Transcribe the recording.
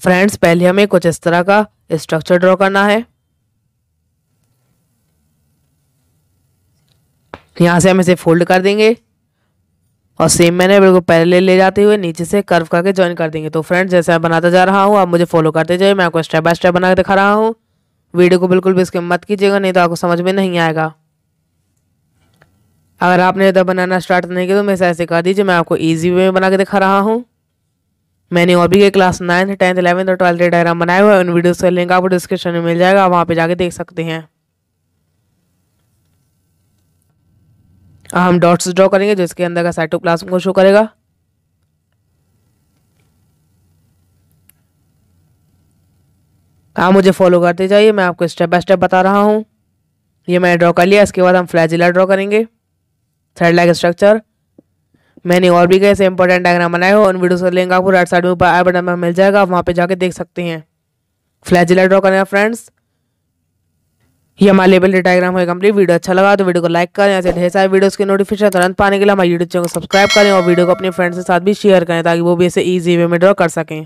friends पहले हमें कुछ इस तरह का स्ट्रक्चर ड्रॉ करना है यहाँ से हम इसे फोल्ड कर देंगे और सेम मैंने बिल्कुल पहले ले जाते हुए नीचे से कर्व करके ज्वाइन कर देंगे तो फ्रेंड्स जैसे मैं बनाता जा रहा हूँ आप मुझे फॉलो करते जाइए मैं आपको स्टेप बाय स्टेप बना के दिखा रहा हूँ वीडियो को बिल्कुल भी स्किप मत कीजिएगा नहीं तो आपको समझ में नहीं आएगा अगर आपने इधर बनाना स्टार्ट नहीं किया तो मैं ऐसे कर दीजिए मैं आपको ईजी वे में बना के दिखा रहा हूँ मैंने और भी के क्लास नाइन्थ टेंथ इलेवंथ और ट्वेल्थ डायग्राम बनाए हुए हैं उन वीडियोस का लिंक आपको डिस्क्रिप्शन में मिल जाएगा वहाँ पे जाके देख सकते हैं हम डॉट्स ड्रॉ करेंगे जिसके अंदर का साइटोप्लाज्म को शो करेगा आप मुझे फॉलो करते जाइए मैं आपको स्टेप बाय स्टेप बता रहा हूँ ये मैंने ड्रॉ कर लिया इसके बाद हम फ्लैजिला ड्रॉ करेंगे थ्रेड लाइक स्ट्रक्चर मैंने और भी कैसे इंपॉर्टेंट डायग्राम बनाए हो उन वीडियोस का लिंक आपको राइट साइड में ऊपर आई बटन में मिल जाएगा आप वहाँ पे जाके देख सकते हैं फ्लैजिला ड्रॉ करना फ्रेंड्स ये हमारे लेबल डायग्राम है कंप्लीट वीडियो अच्छा लगा तो वीडियो को लाइक करें ऐसे ढेर सारे वीडियोस के नोटिफिकेशन तुरंत पाने के लिए हमारे यूट्यूब चैनल को सब्सक्राइब करें और वीडियो को अपने फ्रेंड्स के साथ भी शेयर करें ताकि वो भी ऐसे ईजी वे में ड्रॉ कर सकें